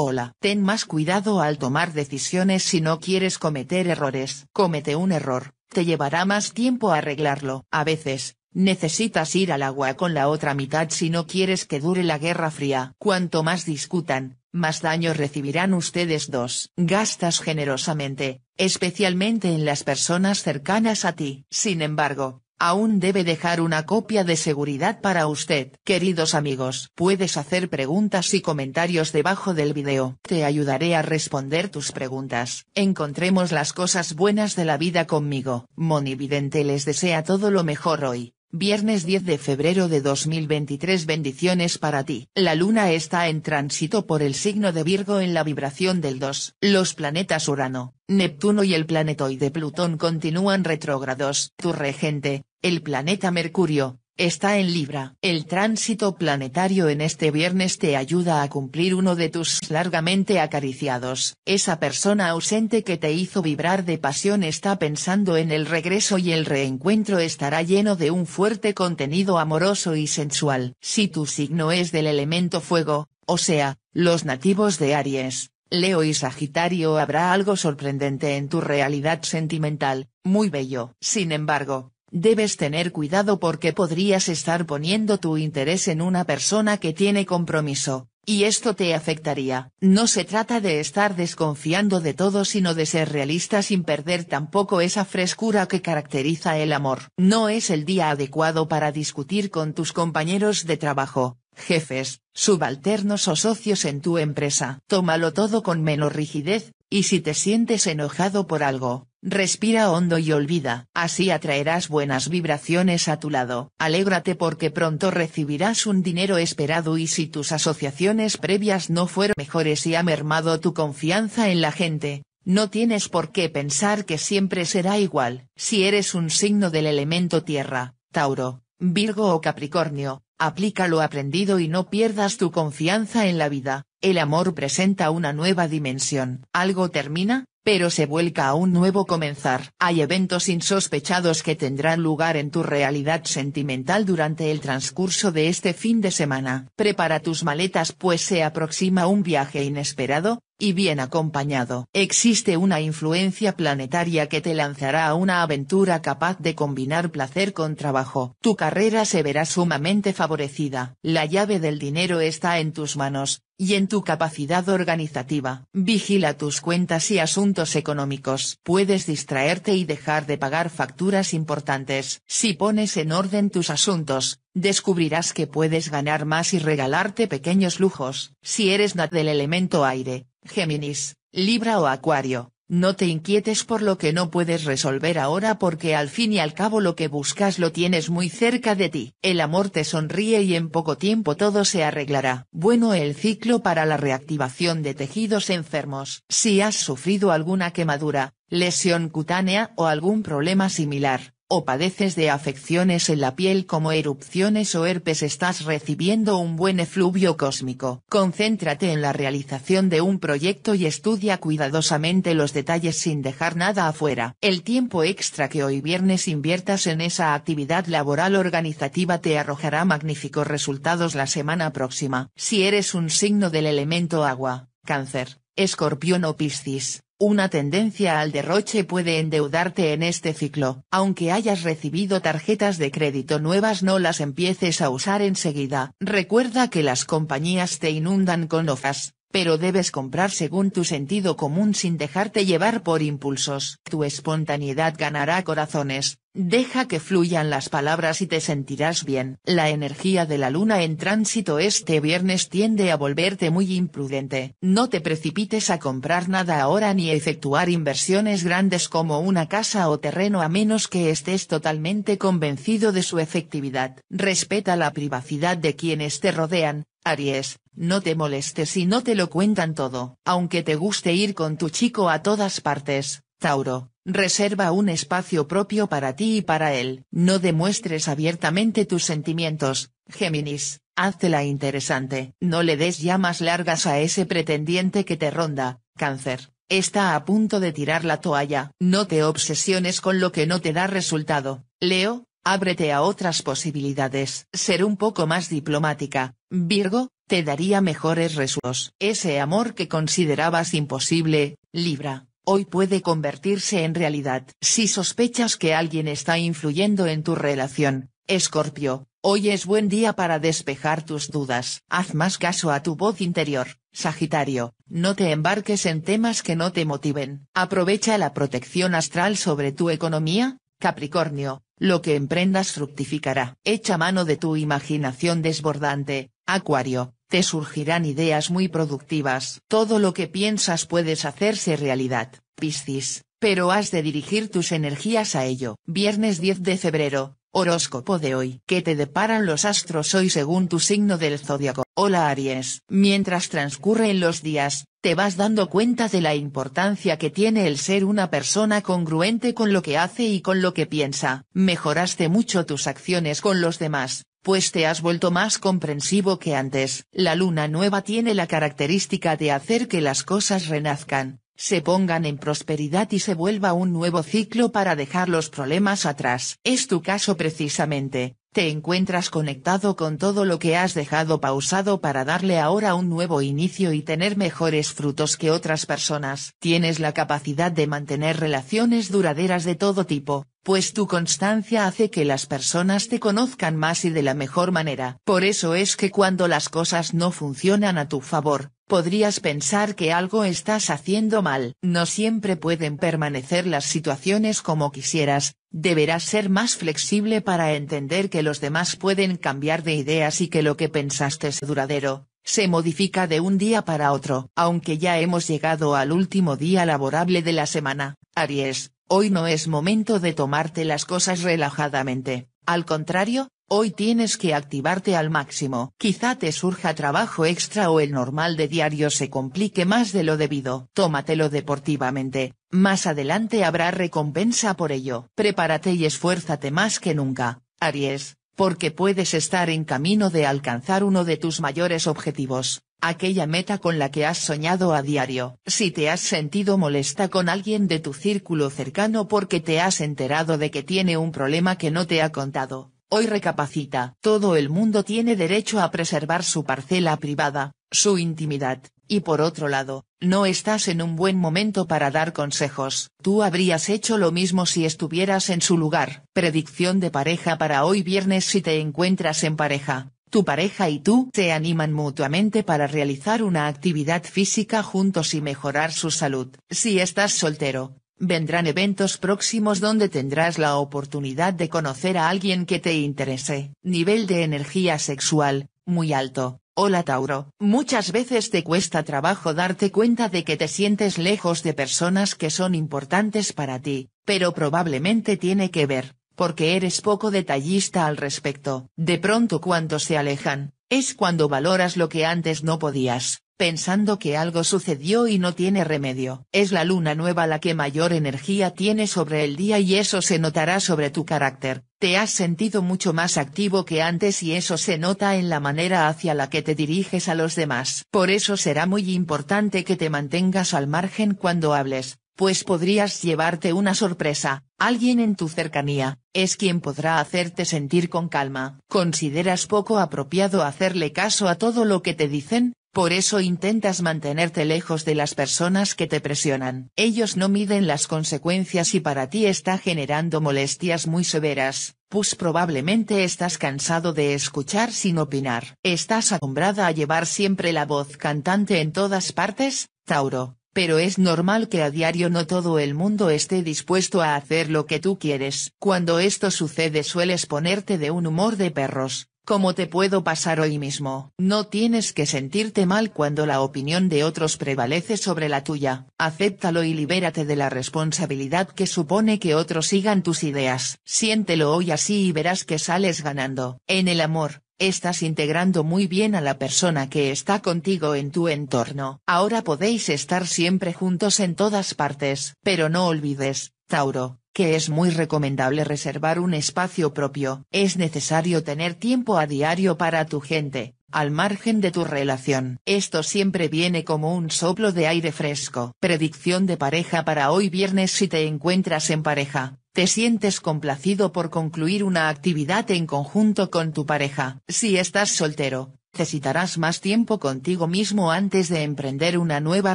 Hola. Ten más cuidado al tomar decisiones si no quieres cometer errores. Comete un error, te llevará más tiempo arreglarlo. A veces, necesitas ir al agua con la otra mitad si no quieres que dure la guerra fría. Cuanto más discutan, más daño recibirán ustedes dos. Gastas generosamente, especialmente en las personas cercanas a ti. Sin embargo, Aún debe dejar una copia de seguridad para usted. Queridos amigos, puedes hacer preguntas y comentarios debajo del video. Te ayudaré a responder tus preguntas. Encontremos las cosas buenas de la vida conmigo. Monividente les desea todo lo mejor hoy. Viernes 10 de febrero de 2023 Bendiciones para ti. La luna está en tránsito por el signo de Virgo en la vibración del 2. Los planetas Urano, Neptuno y el planetoide Plutón continúan retrógrados. Tu regente, el planeta Mercurio, está en Libra. El tránsito planetario en este viernes te ayuda a cumplir uno de tus largamente acariciados. Esa persona ausente que te hizo vibrar de pasión está pensando en el regreso y el reencuentro estará lleno de un fuerte contenido amoroso y sensual. Si tu signo es del elemento fuego, o sea, los nativos de Aries. Leo y Sagitario habrá algo sorprendente en tu realidad sentimental, muy bello. Sin embargo, Debes tener cuidado porque podrías estar poniendo tu interés en una persona que tiene compromiso, y esto te afectaría. No se trata de estar desconfiando de todo sino de ser realista sin perder tampoco esa frescura que caracteriza el amor. No es el día adecuado para discutir con tus compañeros de trabajo, jefes, subalternos o socios en tu empresa. Tómalo todo con menos rigidez, y si te sientes enojado por algo, Respira hondo y olvida, así atraerás buenas vibraciones a tu lado. Alégrate porque pronto recibirás un dinero esperado y si tus asociaciones previas no fueron mejores y ha mermado tu confianza en la gente, no tienes por qué pensar que siempre será igual. Si eres un signo del elemento tierra, Tauro, Virgo o Capricornio, aplica lo aprendido y no pierdas tu confianza en la vida. El amor presenta una nueva dimensión. ¿Algo termina? pero se vuelca a un nuevo comenzar. Hay eventos insospechados que tendrán lugar en tu realidad sentimental durante el transcurso de este fin de semana. Prepara tus maletas pues se aproxima un viaje inesperado, y bien acompañado. Existe una influencia planetaria que te lanzará a una aventura capaz de combinar placer con trabajo. Tu carrera se verá sumamente favorecida. La llave del dinero está en tus manos, y en tu capacidad organizativa. Vigila tus cuentas y asuntos económicos. Puedes distraerte y dejar de pagar facturas importantes. Si pones en orden tus asuntos, descubrirás que puedes ganar más y regalarte pequeños lujos. Si eres del elemento aire, Géminis, Libra o Acuario, no te inquietes por lo que no puedes resolver ahora porque al fin y al cabo lo que buscas lo tienes muy cerca de ti. El amor te sonríe y en poco tiempo todo se arreglará. Bueno el ciclo para la reactivación de tejidos enfermos. Si has sufrido alguna quemadura, lesión cutánea o algún problema similar, o padeces de afecciones en la piel como erupciones o herpes estás recibiendo un buen efluvio cósmico. Concéntrate en la realización de un proyecto y estudia cuidadosamente los detalles sin dejar nada afuera. El tiempo extra que hoy viernes inviertas en esa actividad laboral organizativa te arrojará magníficos resultados la semana próxima. Si eres un signo del elemento agua, cáncer, escorpión o piscis una tendencia al derroche puede endeudarte en este ciclo. Aunque hayas recibido tarjetas de crédito nuevas no las empieces a usar enseguida. Recuerda que las compañías te inundan con ofas, pero debes comprar según tu sentido común sin dejarte llevar por impulsos. Tu espontaneidad ganará corazones, Deja que fluyan las palabras y te sentirás bien. La energía de la luna en tránsito este viernes tiende a volverte muy imprudente. No te precipites a comprar nada ahora ni a efectuar inversiones grandes como una casa o terreno a menos que estés totalmente convencido de su efectividad. Respeta la privacidad de quienes te rodean, Aries, no te molestes si no te lo cuentan todo. Aunque te guste ir con tu chico a todas partes, Tauro Reserva un espacio propio para ti y para él. No demuestres abiertamente tus sentimientos, Géminis, háztela interesante. No le des llamas largas a ese pretendiente que te ronda, cáncer. Está a punto de tirar la toalla. No te obsesiones con lo que no te da resultado. Leo, ábrete a otras posibilidades. Ser un poco más diplomática, Virgo, te daría mejores resultados. Ese amor que considerabas imposible, Libra, hoy puede convertirse en realidad. Si sospechas que alguien está influyendo en tu relación, Escorpio, hoy es buen día para despejar tus dudas. Haz más caso a tu voz interior, Sagitario, no te embarques en temas que no te motiven. Aprovecha la protección astral sobre tu economía, Capricornio, lo que emprendas fructificará. Echa mano de tu imaginación desbordante, Acuario, te surgirán ideas muy productivas. Todo lo que piensas puedes hacerse realidad, Piscis, pero has de dirigir tus energías a ello. Viernes 10 de febrero, Horóscopo de hoy. ¿Qué te deparan los astros hoy según tu signo del zodiaco? Hola Aries. Mientras transcurren los días, te vas dando cuenta de la importancia que tiene el ser una persona congruente con lo que hace y con lo que piensa. Mejoraste mucho tus acciones con los demás, pues te has vuelto más comprensivo que antes. La luna nueva tiene la característica de hacer que las cosas renazcan, se pongan en prosperidad y se vuelva un nuevo ciclo para dejar los problemas atrás. Es tu caso precisamente, te encuentras conectado con todo lo que has dejado pausado para darle ahora un nuevo inicio y tener mejores frutos que otras personas. Tienes la capacidad de mantener relaciones duraderas de todo tipo, pues tu constancia hace que las personas te conozcan más y de la mejor manera. Por eso es que cuando las cosas no funcionan a tu favor, podrías pensar que algo estás haciendo mal. No siempre pueden permanecer las situaciones como quisieras, Deberás ser más flexible para entender que los demás pueden cambiar de ideas y que lo que pensaste es duradero, se modifica de un día para otro. Aunque ya hemos llegado al último día laborable de la semana, Aries, hoy no es momento de tomarte las cosas relajadamente, al contrario, Hoy tienes que activarte al máximo. Quizá te surja trabajo extra o el normal de diario se complique más de lo debido. Tómatelo deportivamente. Más adelante habrá recompensa por ello. Prepárate y esfuérzate más que nunca, Aries, porque puedes estar en camino de alcanzar uno de tus mayores objetivos aquella meta con la que has soñado a diario. Si te has sentido molesta con alguien de tu círculo cercano porque te has enterado de que tiene un problema que no te ha contado, Hoy recapacita. Todo el mundo tiene derecho a preservar su parcela privada, su intimidad, y por otro lado, no estás en un buen momento para dar consejos. Tú habrías hecho lo mismo si estuvieras en su lugar. Predicción de pareja para hoy viernes si te encuentras en pareja. Tu pareja y tú se animan mutuamente para realizar una actividad física juntos y mejorar su salud. Si estás soltero, Vendrán eventos próximos donde tendrás la oportunidad de conocer a alguien que te interese. Nivel de energía sexual, muy alto. Hola Tauro, muchas veces te cuesta trabajo darte cuenta de que te sientes lejos de personas que son importantes para ti, pero probablemente tiene que ver, porque eres poco detallista al respecto. De pronto cuando se alejan, es cuando valoras lo que antes no podías pensando que algo sucedió y no tiene remedio. Es la luna nueva la que mayor energía tiene sobre el día y eso se notará sobre tu carácter. Te has sentido mucho más activo que antes y eso se nota en la manera hacia la que te diriges a los demás. Por eso será muy importante que te mantengas al margen cuando hables, pues podrías llevarte una sorpresa, alguien en tu cercanía, es quien podrá hacerte sentir con calma. ¿Consideras poco apropiado hacerle caso a todo lo que te dicen? Por eso intentas mantenerte lejos de las personas que te presionan. Ellos no miden las consecuencias y para ti está generando molestias muy severas, pues probablemente estás cansado de escuchar sin opinar. Estás acostumbrada a llevar siempre la voz cantante en todas partes, Tauro, pero es normal que a diario no todo el mundo esté dispuesto a hacer lo que tú quieres. Cuando esto sucede sueles ponerte de un humor de perros, como te puedo pasar hoy mismo? No tienes que sentirte mal cuando la opinión de otros prevalece sobre la tuya. Acéptalo y libérate de la responsabilidad que supone que otros sigan tus ideas. Siéntelo hoy así y verás que sales ganando. En el amor, estás integrando muy bien a la persona que está contigo en tu entorno. Ahora podéis estar siempre juntos en todas partes. Pero no olvides, Tauro, que es muy recomendable reservar un espacio propio. Es necesario tener tiempo a diario para tu gente, al margen de tu relación. Esto siempre viene como un soplo de aire fresco. Predicción de pareja para hoy viernes si te encuentras en pareja. Te sientes complacido por concluir una actividad en conjunto con tu pareja. Si estás soltero, necesitarás más tiempo contigo mismo antes de emprender una nueva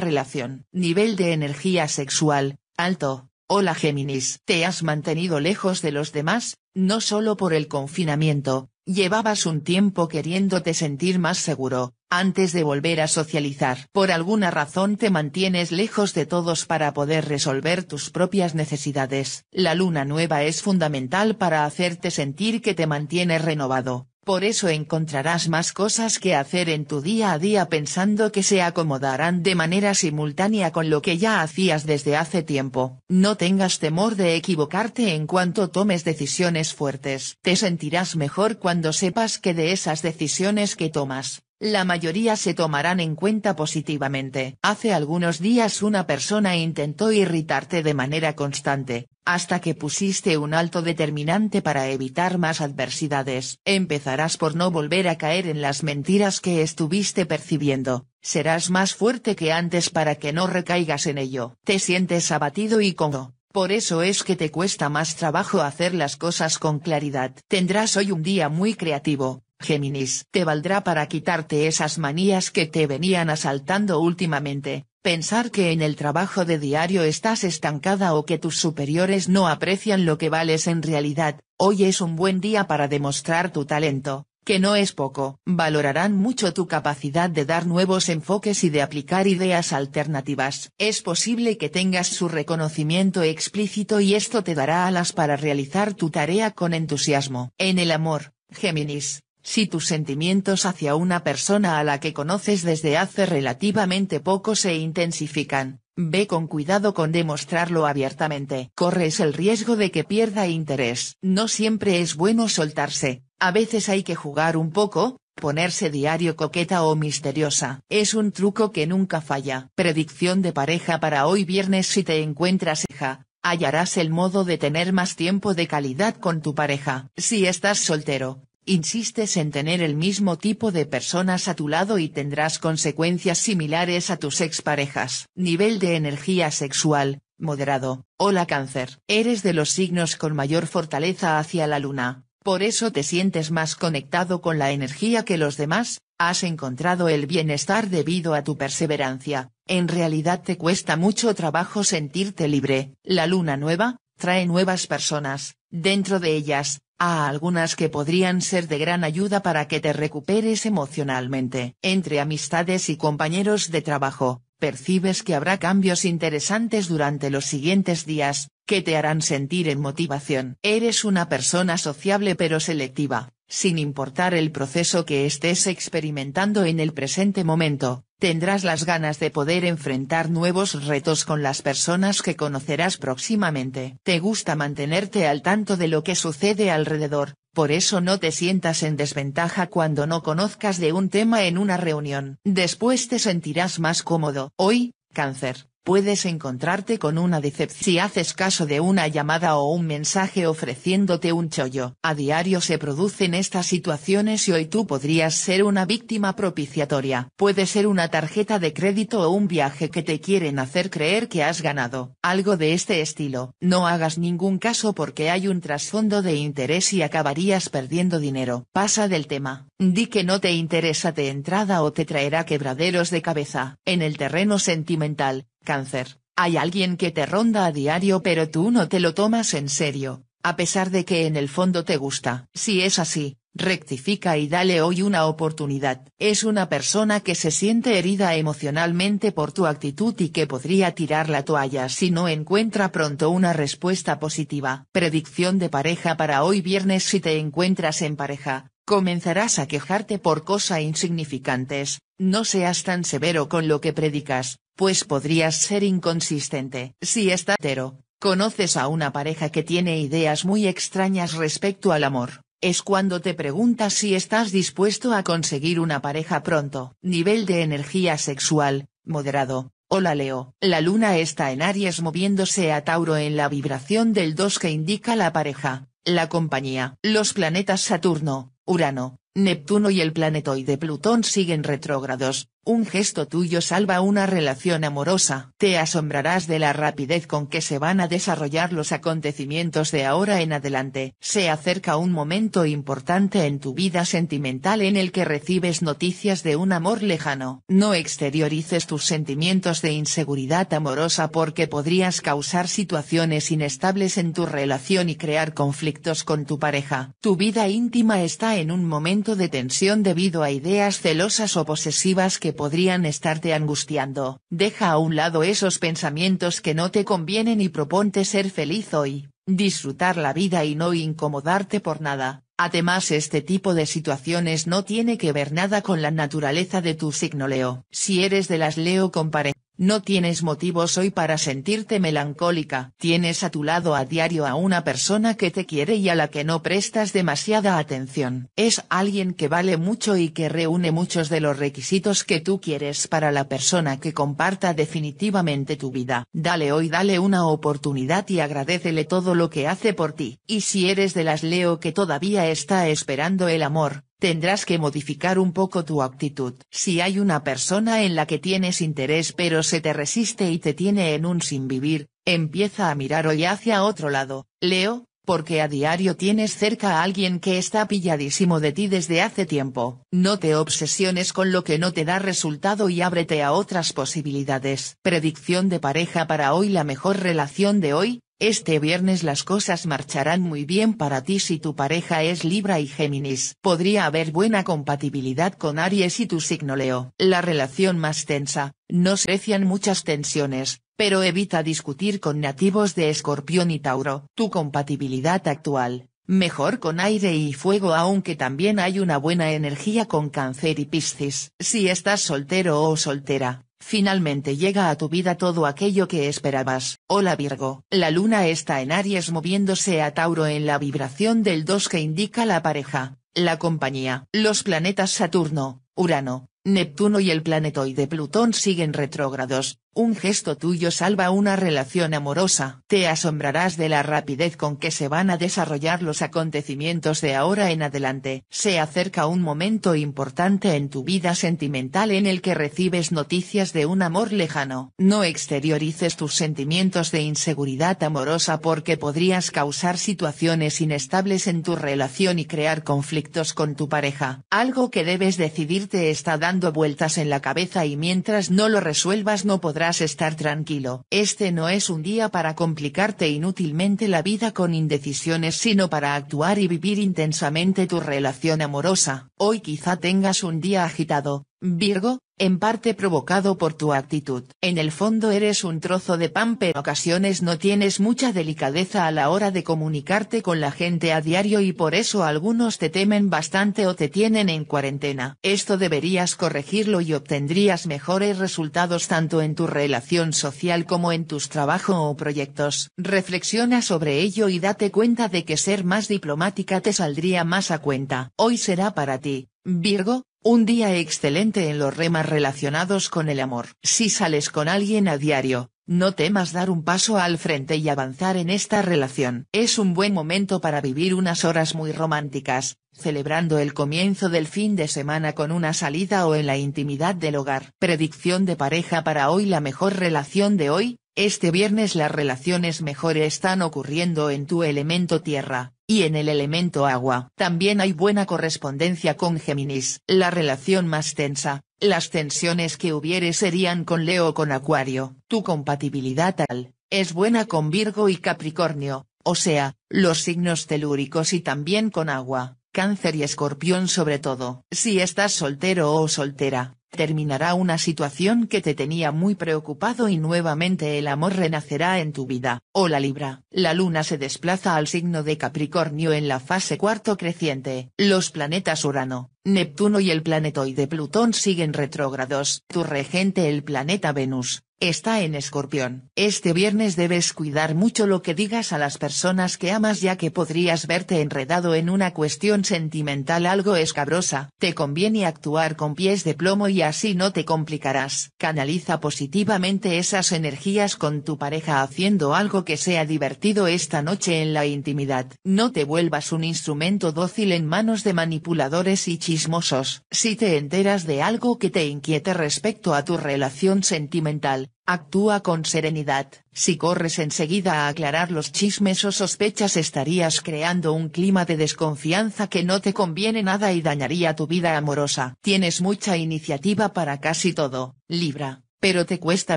relación. Nivel de energía sexual, alto. Hola Géminis, te has mantenido lejos de los demás, no solo por el confinamiento, llevabas un tiempo queriéndote sentir más seguro, antes de volver a socializar. Por alguna razón te mantienes lejos de todos para poder resolver tus propias necesidades. La luna nueva es fundamental para hacerte sentir que te mantienes renovado, por eso encontrarás más cosas que hacer en tu día a día pensando que se acomodarán de manera simultánea con lo que ya hacías desde hace tiempo. No tengas temor de equivocarte en cuanto tomes decisiones fuertes. Te sentirás mejor cuando sepas que de esas decisiones que tomas, la mayoría se tomarán en cuenta positivamente. Hace algunos días una persona intentó irritarte de manera constante, hasta que pusiste un alto determinante para evitar más adversidades. Empezarás por no volver a caer en las mentiras que estuviste percibiendo, serás más fuerte que antes para que no recaigas en ello. Te sientes abatido y cómodo. Por eso es que te cuesta más trabajo hacer las cosas con claridad. Tendrás hoy un día muy creativo, Géminis, te valdrá para quitarte esas manías que te venían asaltando últimamente, pensar que en el trabajo de diario estás estancada o que tus superiores no aprecian lo que vales en realidad, hoy es un buen día para demostrar tu talento, que no es poco, valorarán mucho tu capacidad de dar nuevos enfoques y de aplicar ideas alternativas. Es posible que tengas su reconocimiento explícito y esto te dará alas para realizar tu tarea con entusiasmo. En el amor, Géminis, si tus sentimientos hacia una persona a la que conoces desde hace relativamente poco se intensifican, ve con cuidado con demostrarlo abiertamente. Corres el riesgo de que pierda interés. No siempre es bueno soltarse, a veces hay que jugar un poco, ponerse diario coqueta o misteriosa. Es un truco que nunca falla. Predicción de pareja para hoy viernes si te encuentras hija, hallarás el modo de tener más tiempo de calidad con tu pareja. Si estás soltero, Insistes en tener el mismo tipo de personas a tu lado y tendrás consecuencias similares a tus exparejas. Nivel de energía sexual, moderado. Hola cáncer. Eres de los signos con mayor fortaleza hacia la luna. Por eso te sientes más conectado con la energía que los demás, has encontrado el bienestar debido a tu perseverancia, en realidad te cuesta mucho trabajo sentirte libre, la luna nueva, trae nuevas personas, Dentro de ellas, hay algunas que podrían ser de gran ayuda para que te recuperes emocionalmente. Entre amistades y compañeros de trabajo, percibes que habrá cambios interesantes durante los siguientes días, que te harán sentir en motivación. Eres una persona sociable pero selectiva. Sin importar el proceso que estés experimentando en el presente momento, tendrás las ganas de poder enfrentar nuevos retos con las personas que conocerás próximamente. Te gusta mantenerte al tanto de lo que sucede alrededor, por eso no te sientas en desventaja cuando no conozcas de un tema en una reunión. Después te sentirás más cómodo. Hoy, cáncer puedes encontrarte con una decepción si haces caso de una llamada o un mensaje ofreciéndote un chollo. A diario se producen estas situaciones y hoy tú podrías ser una víctima propiciatoria. Puede ser una tarjeta de crédito o un viaje que te quieren hacer creer que has ganado. Algo de este estilo. No hagas ningún caso porque hay un trasfondo de interés y acabarías perdiendo dinero. Pasa del tema. Di que no te interesa de entrada o te traerá quebraderos de cabeza. En el terreno sentimental, Cáncer, hay alguien que te ronda a diario pero tú no te lo tomas en serio, a pesar de que en el fondo te gusta. Si es así, rectifica y dale hoy una oportunidad. Es una persona que se siente herida emocionalmente por tu actitud y que podría tirar la toalla si no encuentra pronto una respuesta positiva. Predicción de pareja para hoy viernes si te encuentras en pareja. Comenzarás a quejarte por cosas insignificantes, no seas tan severo con lo que predicas, pues podrías ser inconsistente. Si está pero conoces a una pareja que tiene ideas muy extrañas respecto al amor, es cuando te preguntas si estás dispuesto a conseguir una pareja pronto. Nivel de energía sexual, moderado. Hola Leo. La luna está en Aries moviéndose a Tauro en la vibración del 2 que indica la pareja, la compañía. Los planetas Saturno, Urano, Neptuno y el planetoide Plutón siguen retrógrados, un gesto tuyo salva una relación amorosa. Te asombrarás de la rapidez con que se van a desarrollar los acontecimientos de ahora en adelante. Se acerca un momento importante en tu vida sentimental en el que recibes noticias de un amor lejano. No exteriorices tus sentimientos de inseguridad amorosa porque podrías causar situaciones inestables en tu relación y crear conflictos con tu pareja. Tu vida íntima está en un momento de tensión debido a ideas celosas o posesivas que podrían estarte angustiando. Deja a un lado esos pensamientos que no te convienen y proponte ser feliz hoy, disfrutar la vida y no incomodarte por nada. Además este tipo de situaciones no tiene que ver nada con la naturaleza de tu signo Leo. Si eres de las Leo compare no tienes motivos hoy para sentirte melancólica. Tienes a tu lado a diario a una persona que te quiere y a la que no prestas demasiada atención. Es alguien que vale mucho y que reúne muchos de los requisitos que tú quieres para la persona que comparta definitivamente tu vida. Dale hoy, dale una oportunidad y agradecele todo lo que hace por ti. Y si eres de las Leo que todavía está esperando el amor, tendrás que modificar un poco tu actitud. Si hay una persona en la que tienes interés pero se te resiste y te tiene en un sin vivir, empieza a mirar hoy hacia otro lado, Leo, porque a diario tienes cerca a alguien que está pilladísimo de ti desde hace tiempo. No te obsesiones con lo que no te da resultado y ábrete a otras posibilidades. Predicción de pareja para hoy La mejor relación de hoy, este viernes las cosas marcharán muy bien para ti si tu pareja es Libra y Géminis. Podría haber buena compatibilidad con Aries y tu signo Leo. La relación más tensa, no se precian muchas tensiones, pero evita discutir con nativos de Escorpión y Tauro. Tu compatibilidad actual, mejor con aire y fuego aunque también hay una buena energía con Cáncer y Piscis. Si estás soltero o soltera, Finalmente llega a tu vida todo aquello que esperabas. Hola Virgo. La luna está en Aries moviéndose a Tauro en la vibración del 2 que indica la pareja, la compañía. Los planetas Saturno, Urano, Neptuno y el planetoide Plutón siguen retrógrados, un gesto tuyo salva una relación amorosa. Te asombrarás de la rapidez con que se van a desarrollar los acontecimientos de ahora en adelante. Se acerca un momento importante en tu vida sentimental en el que recibes noticias de un amor lejano. No exteriorices tus sentimientos de inseguridad amorosa porque podrías causar situaciones inestables en tu relación y crear conflictos con tu pareja. Algo que debes decidirte está dando vueltas en la cabeza y mientras no lo resuelvas no podrás estar tranquilo. Este no es un día para complicarte inútilmente la vida con indecisiones, sino para actuar y vivir intensamente tu relación amorosa. Hoy quizá tengas un día agitado, Virgo, en parte provocado por tu actitud. En el fondo eres un trozo de pan pero ocasiones no tienes mucha delicadeza a la hora de comunicarte con la gente a diario y por eso algunos te temen bastante o te tienen en cuarentena. Esto deberías corregirlo y obtendrías mejores resultados tanto en tu relación social como en tus trabajos o proyectos. Reflexiona sobre ello y date cuenta de que ser más diplomática te saldría más a cuenta. Hoy será para ti, Virgo, un día excelente en los remas relacionados con el amor. Si sales con alguien a diario, no temas dar un paso al frente y avanzar en esta relación. Es un buen momento para vivir unas horas muy románticas, celebrando el comienzo del fin de semana con una salida o en la intimidad del hogar. Predicción de pareja para hoy La mejor relación de hoy, este viernes las relaciones mejores están ocurriendo en tu elemento tierra y en el elemento agua. También hay buena correspondencia con Géminis. La relación más tensa, las tensiones que hubiere serían con Leo o con Acuario. Tu compatibilidad tal, es buena con Virgo y Capricornio, o sea, los signos telúricos y también con agua, Cáncer y Escorpión sobre todo. Si estás soltero o soltera, terminará una situación que te tenía muy preocupado y nuevamente el amor renacerá en tu vida. hola oh, Libra. La luna se desplaza al signo de Capricornio en la fase cuarto creciente. Los planetas Urano, Neptuno y el planetoide Plutón siguen retrógrados. Tu regente el planeta Venus, Está en escorpión. Este viernes debes cuidar mucho lo que digas a las personas que amas ya que podrías verte enredado en una cuestión sentimental algo escabrosa. Te conviene actuar con pies de plomo y así no te complicarás. Canaliza positivamente esas energías con tu pareja haciendo algo que sea divertido esta noche en la intimidad. No te vuelvas un instrumento dócil en manos de manipuladores y chismosos. Si te enteras de algo que te inquiete respecto a tu relación sentimental, Actúa con serenidad. Si corres enseguida a aclarar los chismes o sospechas estarías creando un clima de desconfianza que no te conviene nada y dañaría tu vida amorosa. Tienes mucha iniciativa para casi todo, Libra, pero te cuesta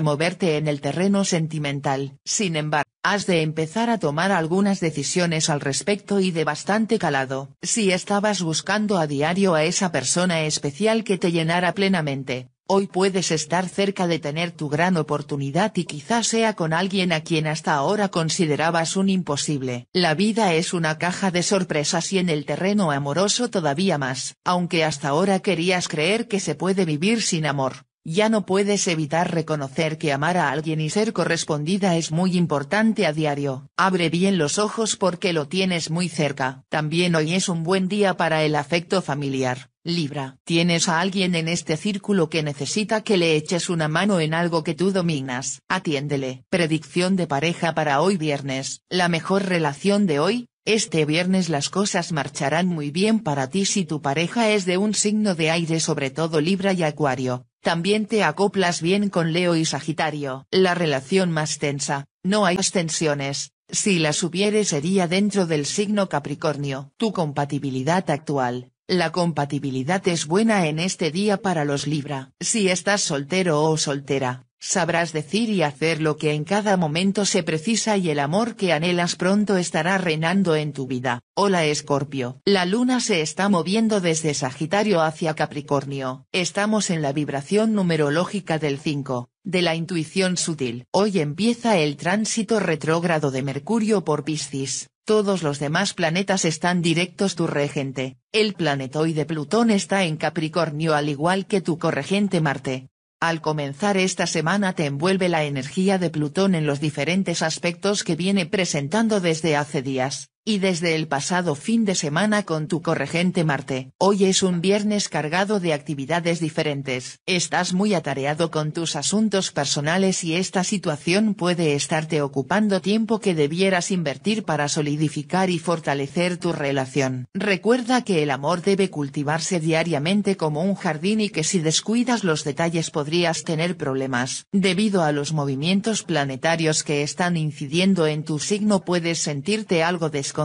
moverte en el terreno sentimental. Sin embargo, has de empezar a tomar algunas decisiones al respecto y de bastante calado. Si estabas buscando a diario a esa persona especial que te llenara plenamente, Hoy puedes estar cerca de tener tu gran oportunidad y quizás sea con alguien a quien hasta ahora considerabas un imposible. La vida es una caja de sorpresas y en el terreno amoroso todavía más. Aunque hasta ahora querías creer que se puede vivir sin amor, ya no puedes evitar reconocer que amar a alguien y ser correspondida es muy importante a diario. Abre bien los ojos porque lo tienes muy cerca. También hoy es un buen día para el afecto familiar Libra. Tienes a alguien en este círculo que necesita que le eches una mano en algo que tú dominas. Atiéndele. Predicción de pareja para hoy viernes. La mejor relación de hoy, este viernes las cosas marcharán muy bien para ti si tu pareja es de un signo de aire sobre todo Libra y Acuario, también te acoplas bien con Leo y Sagitario. La relación más tensa, no hay tensiones, si las hubiere sería dentro del signo Capricornio. Tu compatibilidad actual, la compatibilidad es buena en este día para los Libra. Si estás soltero o soltera, Sabrás decir y hacer lo que en cada momento se precisa y el amor que anhelas pronto estará reinando en tu vida. Hola Escorpio. La luna se está moviendo desde Sagitario hacia Capricornio. Estamos en la vibración numerológica del 5, de la intuición sutil. Hoy empieza el tránsito retrógrado de Mercurio por Piscis. Todos los demás planetas están directos tu regente. El planetoide Plutón está en Capricornio al igual que tu corregente Marte al comenzar esta semana te envuelve la energía de Plutón en los diferentes aspectos que viene presentando desde hace días, y desde el pasado fin de semana con tu corregente Marte. Hoy es un viernes cargado de actividades diferentes. Estás muy atareado con tus asuntos personales y esta situación puede estarte ocupando tiempo que debieras invertir para solidificar y fortalecer tu relación. Recuerda que el amor debe cultivarse diariamente como un jardín y que si descuidas los detalles podrías tener problemas. Debido a los movimientos planetarios que están incidiendo en tu signo puedes sentirte algo desconocido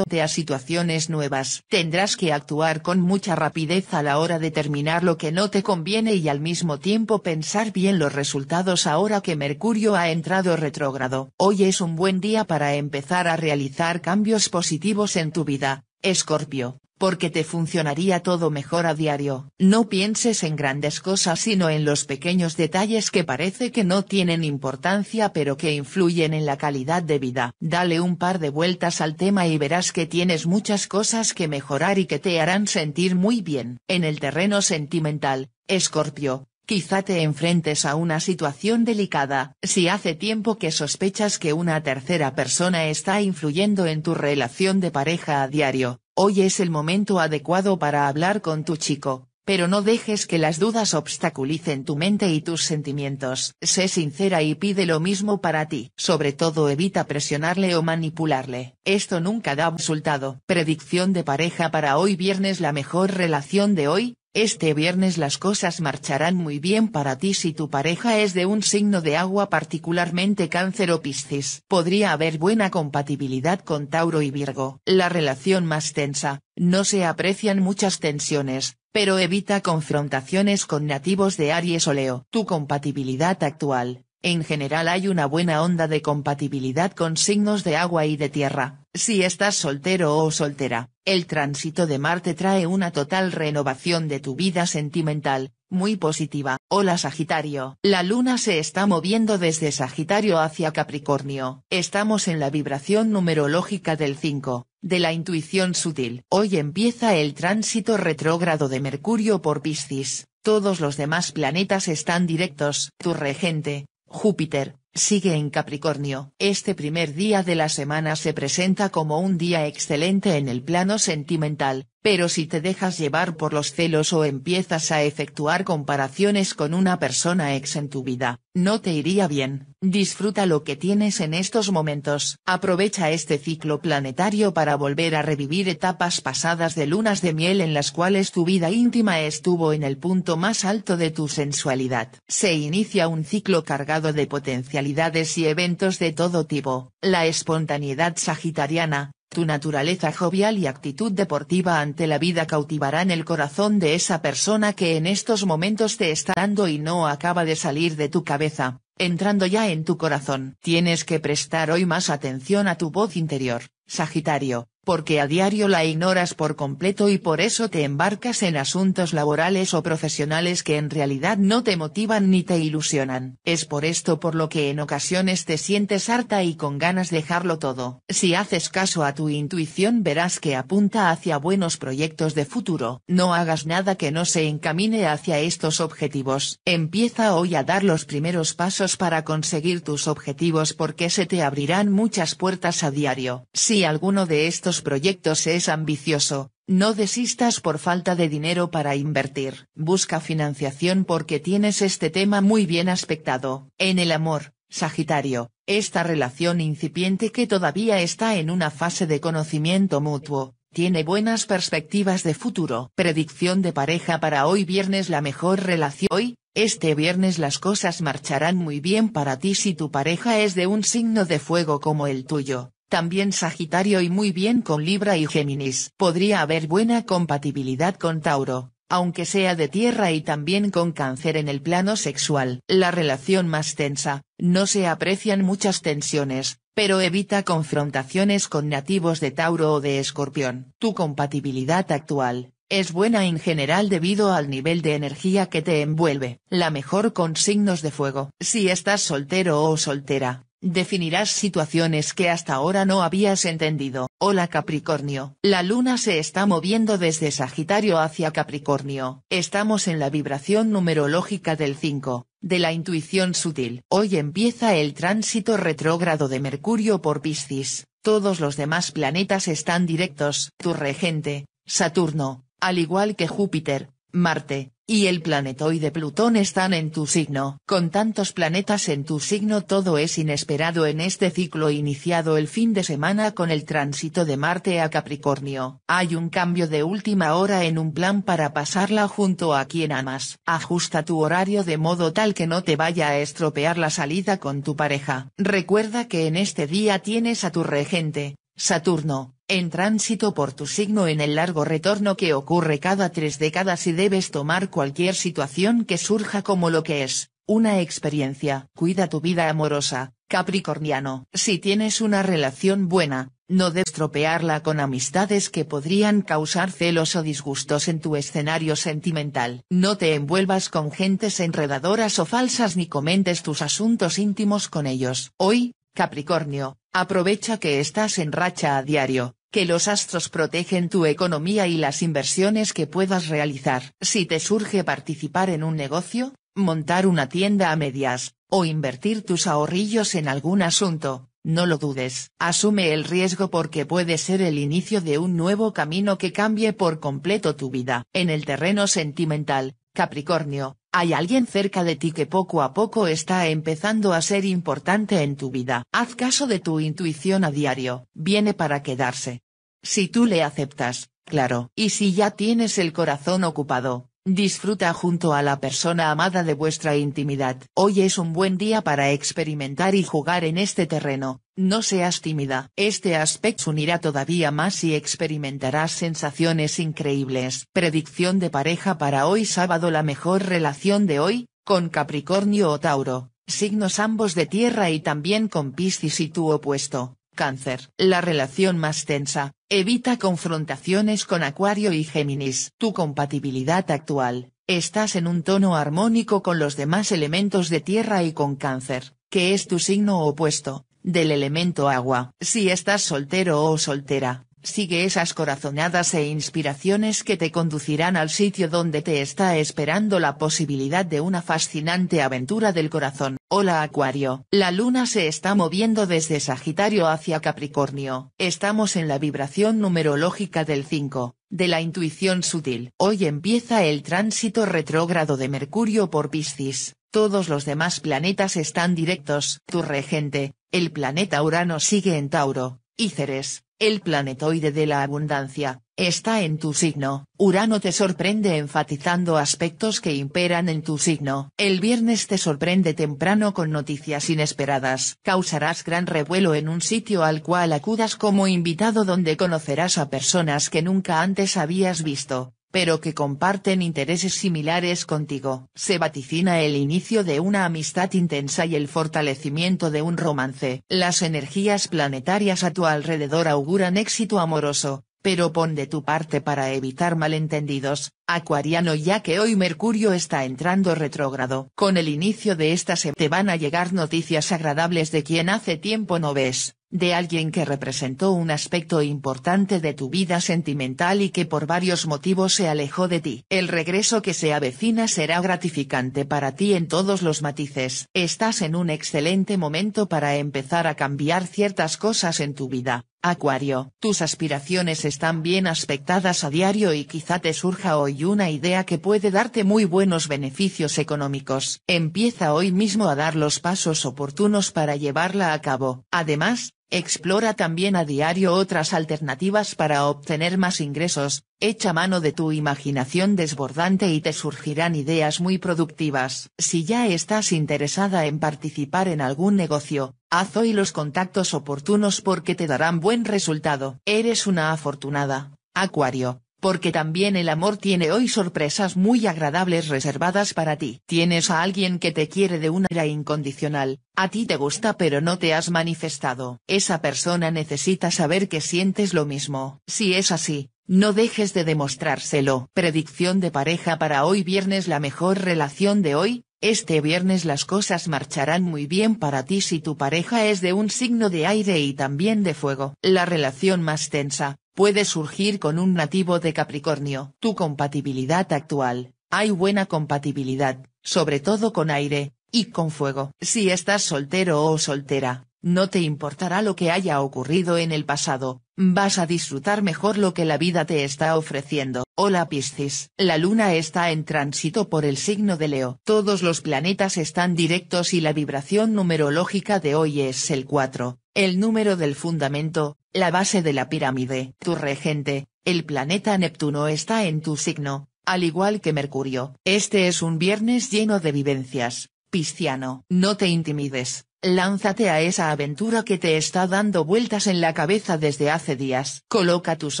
te a situaciones nuevas. Tendrás que actuar con mucha rapidez a la hora de terminar lo que no te conviene y al mismo tiempo pensar bien los resultados ahora que Mercurio ha entrado retrógrado. Hoy es un buen día para empezar a realizar cambios positivos en tu vida, Escorpio porque te funcionaría todo mejor a diario. No pienses en grandes cosas sino en los pequeños detalles que parece que no tienen importancia pero que influyen en la calidad de vida. Dale un par de vueltas al tema y verás que tienes muchas cosas que mejorar y que te harán sentir muy bien. En el terreno sentimental, Escorpio, Quizá te enfrentes a una situación delicada, si hace tiempo que sospechas que una tercera persona está influyendo en tu relación de pareja a diario, hoy es el momento adecuado para hablar con tu chico, pero no dejes que las dudas obstaculicen tu mente y tus sentimientos. Sé sincera y pide lo mismo para ti. Sobre todo evita presionarle o manipularle. Esto nunca da resultado. Predicción de pareja para hoy viernes La mejor relación de hoy, este viernes las cosas marcharán muy bien para ti si tu pareja es de un signo de agua particularmente cáncer o piscis. Podría haber buena compatibilidad con Tauro y Virgo. La relación más tensa, no se aprecian muchas tensiones, pero evita confrontaciones con nativos de Aries o Leo. Tu compatibilidad actual, en general hay una buena onda de compatibilidad con signos de agua y de tierra. Si estás soltero o soltera, el tránsito de Marte trae una total renovación de tu vida sentimental, muy positiva. Hola Sagitario. La luna se está moviendo desde Sagitario hacia Capricornio. Estamos en la vibración numerológica del 5, de la intuición sutil. Hoy empieza el tránsito retrógrado de Mercurio por Piscis. Todos los demás planetas están directos. Tu regente, Júpiter, sigue en Capricornio. Este primer día de la semana se presenta como un día excelente en el plano sentimental, pero si te dejas llevar por los celos o empiezas a efectuar comparaciones con una persona ex en tu vida, no te iría bien. Disfruta lo que tienes en estos momentos. Aprovecha este ciclo planetario para volver a revivir etapas pasadas de lunas de miel en las cuales tu vida íntima estuvo en el punto más alto de tu sensualidad. Se inicia un ciclo cargado de potencialidades y eventos de todo tipo. La espontaneidad sagitariana, tu naturaleza jovial y actitud deportiva ante la vida cautivarán el corazón de esa persona que en estos momentos te está dando y no acaba de salir de tu cabeza, entrando ya en tu corazón. Tienes que prestar hoy más atención a tu voz interior, Sagitario, porque a diario la ignoras por completo y por eso te embarcas en asuntos laborales o profesionales que en realidad no te motivan ni te ilusionan. Es por esto por lo que en ocasiones te sientes harta y con ganas dejarlo todo. Si haces caso a tu intuición verás que apunta hacia buenos proyectos de futuro. No hagas nada que no se encamine hacia estos objetivos. Empieza hoy a dar los primeros pasos para conseguir tus objetivos porque se te abrirán muchas puertas a diario. Si alguno de estos proyectos es ambicioso, no desistas por falta de dinero para invertir. Busca financiación porque tienes este tema muy bien aspectado. En el amor, Sagitario, esta relación incipiente que todavía está en una fase de conocimiento mutuo, tiene buenas perspectivas de futuro. Predicción de pareja para hoy viernes la mejor relación. Hoy, este viernes las cosas marcharán muy bien para ti si tu pareja es de un signo de fuego como el tuyo también Sagitario y muy bien con Libra y Géminis. Podría haber buena compatibilidad con Tauro, aunque sea de tierra y también con cáncer en el plano sexual. La relación más tensa, no se aprecian muchas tensiones, pero evita confrontaciones con nativos de Tauro o de Escorpión. Tu compatibilidad actual, es buena en general debido al nivel de energía que te envuelve. La mejor con signos de fuego. Si estás soltero o soltera, Definirás situaciones que hasta ahora no habías entendido. Hola Capricornio. La luna se está moviendo desde Sagitario hacia Capricornio. Estamos en la vibración numerológica del 5, de la intuición sutil. Hoy empieza el tránsito retrógrado de Mercurio por Piscis. Todos los demás planetas están directos. Tu regente, Saturno, al igual que Júpiter, Marte, y el planetoide Plutón están en tu signo. Con tantos planetas en tu signo todo es inesperado en este ciclo iniciado el fin de semana con el tránsito de Marte a Capricornio. Hay un cambio de última hora en un plan para pasarla junto a quien amas. Ajusta tu horario de modo tal que no te vaya a estropear la salida con tu pareja. Recuerda que en este día tienes a tu regente, Saturno, en tránsito por tu signo en el largo retorno que ocurre cada tres décadas y debes tomar cualquier situación que surja como lo que es, una experiencia. Cuida tu vida amorosa, Capricorniano. Si tienes una relación buena, no destropearla con amistades que podrían causar celos o disgustos en tu escenario sentimental. No te envuelvas con gentes enredadoras o falsas ni comentes tus asuntos íntimos con ellos. Hoy, Capricornio, aprovecha que estás en racha a diario, que los astros protegen tu economía y las inversiones que puedas realizar. Si te surge participar en un negocio, montar una tienda a medias, o invertir tus ahorrillos en algún asunto, no lo dudes. Asume el riesgo porque puede ser el inicio de un nuevo camino que cambie por completo tu vida. En el terreno sentimental, Capricornio, hay alguien cerca de ti que poco a poco está empezando a ser importante en tu vida. Haz caso de tu intuición a diario, viene para quedarse. Si tú le aceptas, claro. Y si ya tienes el corazón ocupado, Disfruta junto a la persona amada de vuestra intimidad. Hoy es un buen día para experimentar y jugar en este terreno, no seas tímida. Este aspecto unirá todavía más y experimentarás sensaciones increíbles. Predicción de pareja para hoy sábado La mejor relación de hoy, con Capricornio o Tauro, signos ambos de tierra y también con Piscis y tu opuesto Cáncer. La relación más tensa, evita confrontaciones con Acuario y Géminis. Tu compatibilidad actual, estás en un tono armónico con los demás elementos de tierra y con Cáncer, que es tu signo opuesto, del elemento agua. Si estás soltero o soltera, Sigue esas corazonadas e inspiraciones que te conducirán al sitio donde te está esperando la posibilidad de una fascinante aventura del corazón. Hola Acuario. La luna se está moviendo desde Sagitario hacia Capricornio. Estamos en la vibración numerológica del 5, de la intuición sutil. Hoy empieza el tránsito retrógrado de Mercurio por Piscis. Todos los demás planetas están directos. Tu regente, el planeta Urano sigue en Tauro, y Ceres, el planetoide de la abundancia, está en tu signo. Urano te sorprende enfatizando aspectos que imperan en tu signo. El viernes te sorprende temprano con noticias inesperadas. Causarás gran revuelo en un sitio al cual acudas como invitado donde conocerás a personas que nunca antes habías visto pero que comparten intereses similares contigo. Se vaticina el inicio de una amistad intensa y el fortalecimiento de un romance. Las energías planetarias a tu alrededor auguran éxito amoroso, pero pon de tu parte para evitar malentendidos, acuariano ya que hoy Mercurio está entrando retrógrado. Con el inicio de esta se te van a llegar noticias agradables de quien hace tiempo no ves de alguien que representó un aspecto importante de tu vida sentimental y que por varios motivos se alejó de ti. El regreso que se avecina será gratificante para ti en todos los matices. Estás en un excelente momento para empezar a cambiar ciertas cosas en tu vida. Acuario, tus aspiraciones están bien aspectadas a diario y quizá te surja hoy una idea que puede darte muy buenos beneficios económicos. Empieza hoy mismo a dar los pasos oportunos para llevarla a cabo. Además, Explora también a diario otras alternativas para obtener más ingresos, echa mano de tu imaginación desbordante y te surgirán ideas muy productivas. Si ya estás interesada en participar en algún negocio, haz hoy los contactos oportunos porque te darán buen resultado. Eres una afortunada, Acuario, porque también el amor tiene hoy sorpresas muy agradables reservadas para ti. Tienes a alguien que te quiere de una manera incondicional, a ti te gusta pero no te has manifestado. Esa persona necesita saber que sientes lo mismo. Si es así, no dejes de demostrárselo. Predicción de pareja para hoy viernes La mejor relación de hoy, este viernes las cosas marcharán muy bien para ti si tu pareja es de un signo de aire y también de fuego. La relación más tensa, puede surgir con un nativo de Capricornio. Tu compatibilidad actual, hay buena compatibilidad, sobre todo con aire, y con fuego. Si estás soltero o soltera, no te importará lo que haya ocurrido en el pasado, vas a disfrutar mejor lo que la vida te está ofreciendo. Hola Piscis. La luna está en tránsito por el signo de Leo. Todos los planetas están directos y la vibración numerológica de hoy es el 4, el número del fundamento, la base de la pirámide. Tu regente, el planeta Neptuno está en tu signo, al igual que Mercurio. Este es un viernes lleno de vivencias, Pisciano. No te intimides, lánzate a esa aventura que te está dando vueltas en la cabeza desde hace días. Coloca tus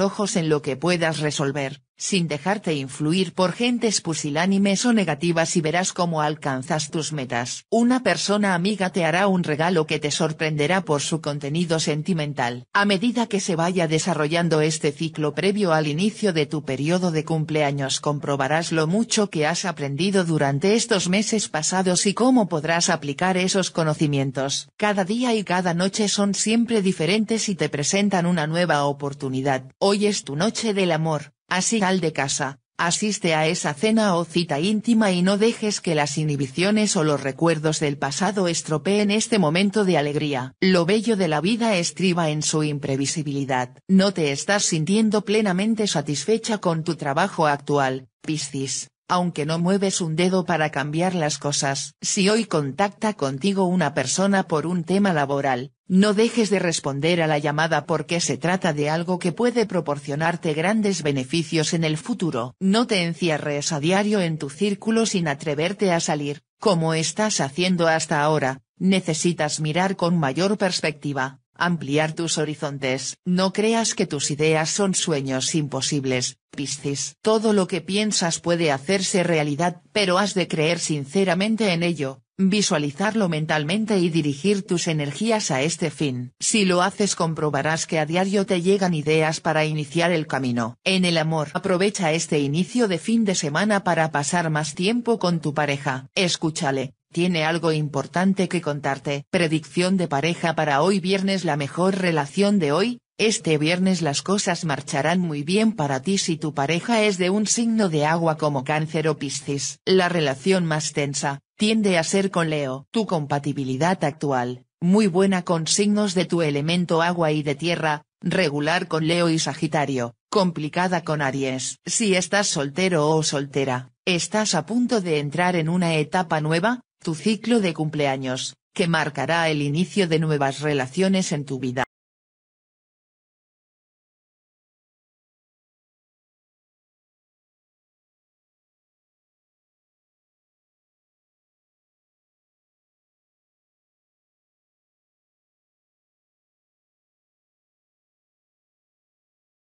ojos en lo que puedas resolver, sin dejarte influir por gentes pusilánimes o negativas y verás cómo alcanzas tus metas. Una persona amiga te hará un regalo que te sorprenderá por su contenido sentimental. A medida que se vaya desarrollando este ciclo previo al inicio de tu periodo de cumpleaños comprobarás lo mucho que has aprendido durante estos meses pasados y cómo podrás aplicar esos conocimientos. Cada día y cada noche son siempre diferentes y te presentan una nueva oportunidad. Hoy es tu noche del amor Así al de casa, asiste a esa cena o cita íntima y no dejes que las inhibiciones o los recuerdos del pasado estropeen este momento de alegría. Lo bello de la vida estriba en su imprevisibilidad. No te estás sintiendo plenamente satisfecha con tu trabajo actual, Piscis aunque no mueves un dedo para cambiar las cosas. Si hoy contacta contigo una persona por un tema laboral, no dejes de responder a la llamada porque se trata de algo que puede proporcionarte grandes beneficios en el futuro. No te encierres a diario en tu círculo sin atreverte a salir, como estás haciendo hasta ahora, necesitas mirar con mayor perspectiva ampliar tus horizontes, no creas que tus ideas son sueños imposibles, Piscis. Todo lo que piensas puede hacerse realidad, pero has de creer sinceramente en ello, visualizarlo mentalmente y dirigir tus energías a este fin. Si lo haces comprobarás que a diario te llegan ideas para iniciar el camino. En el amor aprovecha este inicio de fin de semana para pasar más tiempo con tu pareja. Escúchale, tiene algo importante que contarte. Predicción de pareja para hoy viernes La mejor relación de hoy, este viernes las cosas marcharán muy bien para ti si tu pareja es de un signo de agua como cáncer o piscis. La relación más tensa, tiende a ser con Leo. Tu compatibilidad actual, muy buena con signos de tu elemento agua y de tierra, regular con Leo y Sagitario, complicada con Aries. Si estás soltero o soltera, estás a punto de entrar en una etapa nueva, tu ciclo de cumpleaños, que marcará el inicio de nuevas relaciones en tu vida.